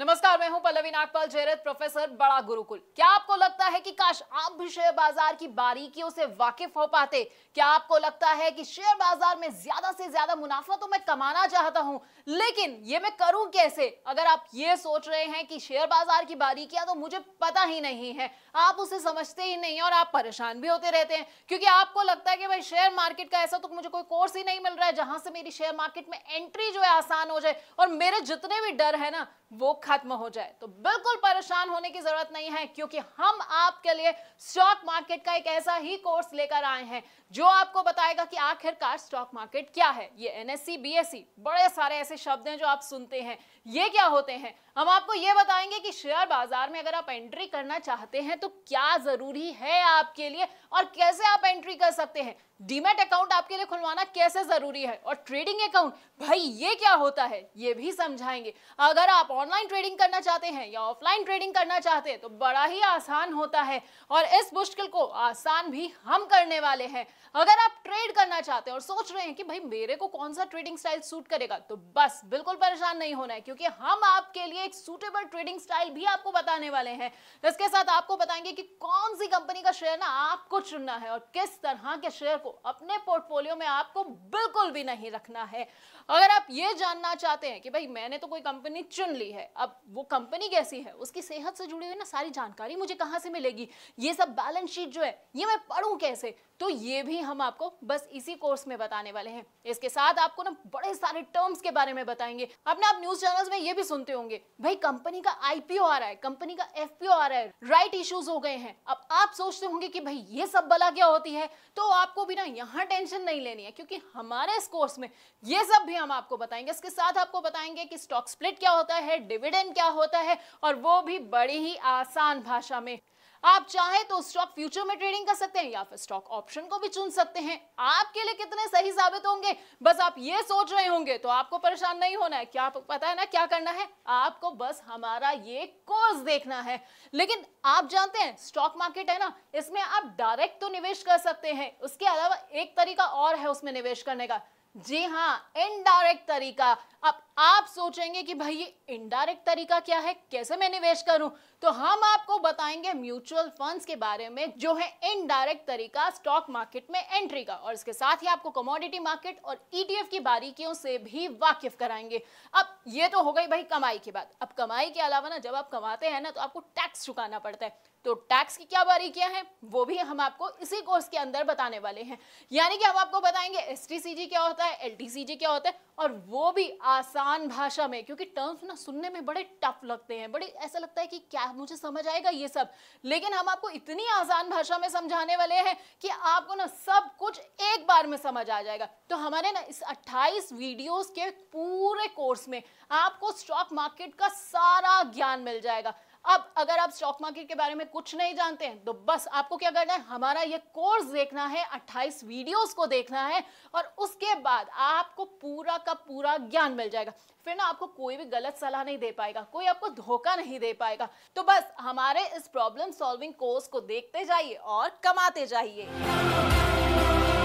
नमस्कार मैं हूं पल्लवी नागपाल जयरथ प्रोफेसर बड़ा गुरुकुल क्या आपको लगता है कि काश आप भी शेयर बाजार की बारीकियों से वाकिफ हो पाते क्या आपको लगता है कि शेयर बाजार में ज्यादा से ज्यादा मुनाफा तो मैं कमाना चाहता हूं लेकिन ये मैं करूं कैसे अगर आप ये सोच रहे हैं कि शेयर बाजार की बारीकियां तो मुझे पता ही नहीं है आप उसे समझते ही नहीं और आप परेशान भी होते रहते हैं क्योंकि आपको लगता है कि भाई शेयर मार्केट का ऐसा तो मुझे कोई कोर्स ही नहीं मिल रहा है जहां से मेरी शेयर मार्केट में एंट्री जो है आसान हो जाए और मेरे जितने भी डर है ना वो खत्म हो जाए तो बिल्कुल परेशान होने की जरूरत नहीं है क्योंकि हम आपके लिए स्टॉक मार्केट का एक ऐसा ही कोर्स लेकर आए हैं जो आपको बताएगा कि आखिरकार स्टॉक मार्केट क्या है ये एनएससी बीएससी बड़े सारे ऐसे शब्द हैं जो आप सुनते हैं ये क्या होते हैं हम आपको ये बताएंगे कि शेयर बाजार में अगर आप एंट्री करना चाहते हैं तो क्या जरूरी है आपके लिए और कैसे आप एंट्री कर सकते हैं डीमेट अकाउंट आपके लिए खुलवाना कैसे जरूरी है और ट्रेडिंग अकाउंट भाई ये क्या होता है ये भी समझाएंगे अगर आप ऑनलाइन ट्रेडिंग करना चाहते हैं या ऑफलाइन ट्रेडिंग करना चाहते हैं तो बड़ा ही आसान होता है और इस मुश्किल को आसान भी हम करने वाले हैं अगर आप ट्रेड करना चाहते हैं और सोच रहे हैं कि भाई मेरे को कौन सा ट्रेडिंग स्टाइल सूट करेगा तो बस बिल्कुल परेशान नहीं होना है क्योंकि हम आपके लिए एक सूटेबल ट्रेडिंग स्टाइल भी आपको बताने वाले हैं इसके साथ आपको बताएंगे कि कौन सी कंपनी का शेयर ना आपको चुनना है और किस तरह के शेयर को अपने पोर्टफोलियो में आपको बिल्कुल भी नहीं रखना है अगर आप ये जानना चाहते हैं कि भाई मैंने तो कोई कंपनी चुन ली है अब वो कंपनी कैसी है उसकी सेहत से जुड़ी हुई ना सारी जानकारी मुझे कहाँ से मिलेगी ये सब बैलेंस शीट जो है ये मैं पढ़ूँ कैसे तो ये भी हम आपको बस इसी कोर्स में बताने वाले हैं इसके साथ आपको ना बड़े सारे टर्म्स के बारे में बताएंगे अपने आप न्यूज चैनल्स में ये भी सुनते होंगे भाई कंपनी का आईपीओ आ रहा है कंपनी का एफपीओ आ रहा है राइट इश्यूज हो गए हैं अब आप सोचते होंगे कि भाई ये सब बला क्या होती है तो आपको भी ना यहाँ टेंशन नहीं लेनी है क्योंकि हमारे इस कोर्स में ये सब भी हम आपको बताएंगे इसके साथ आपको बताएंगे कि स्टॉक स्प्लिट क्या होता है डिविडेंड क्या होता है और वो भी बड़ी ही आसान भाषा में आप चाहे तो स्टॉक फ्यूचर में ट्रेडिंग कर सकते हैं या फिर स्टॉक ऑप्शन को भी चुन सकते हैं आपके लिए कितने सही साबित होंगे बस आप ये सोच रहे होंगे तो आपको परेशान नहीं होना है क्या पता है ना क्या करना है आपको बस हमारा ये कोर्स देखना है लेकिन आप जानते हैं स्टॉक मार्केट है ना इसमें आप डायरेक्ट तो निवेश कर सकते हैं उसके अलावा एक तरीका और है उसमें निवेश करने का जी हाँ इनडायरेक्ट तरीका अब आप सोचेंगे कि भाई ये इनडायरेक्ट तरीका क्या है कैसे मैं निवेश करूं तो हम आपको बताएंगे म्यूचुअल फंड्स के बारे में जो है इनडायरेक्ट तरीका स्टॉक मार्केट में एंट्री का और इसके साथ ही आपको कमोडिटी मार्केट और ईटीएफ e की बारीकियों से भी वाकिफ कराएंगे अब ये तो हो गई भाई कमाई की बात अब कमाई के अलावा ना जब आप कमाते हैं ना तो आपको टैक्स चुकाना पड़ता है तो टैक्स की क्या बारीकियां हैं वो भी हम आपको इसी कोर्स के अंदर बताने वाले हैं यानी कि हम आपको बताएंगे एस क्या होता होता है एल क्या होता है और वो भी आसान भाषा में क्योंकि टर्म्स ना सुनने में बड़े टफ लगते हैं बड़े ऐसा लगता है कि क्या मुझे समझ आएगा ये सब लेकिन हम आपको इतनी आसान भाषा में समझाने वाले हैं कि आपको ना सब कुछ एक बार में समझ आ जाएगा तो हमारे ना इस 28 वीडियोस के पूरे कोर्स में आपको स्टॉक मार्केट का सारा ज्ञान मिल जाएगा अब अगर आप स्टॉक मार्केट के बारे में कुछ नहीं जानते हैं तो बस आपको क्या करना है हमारा ये कोर्स देखना है 28 वीडियोस को देखना है और उसके बाद आपको पूरा का पूरा ज्ञान मिल जाएगा फिर ना आपको कोई भी गलत सलाह नहीं दे पाएगा कोई आपको धोखा नहीं दे पाएगा तो बस हमारे इस प्रॉब्लम सॉल्विंग कोर्स को देखते जाइए और कमाते जाइए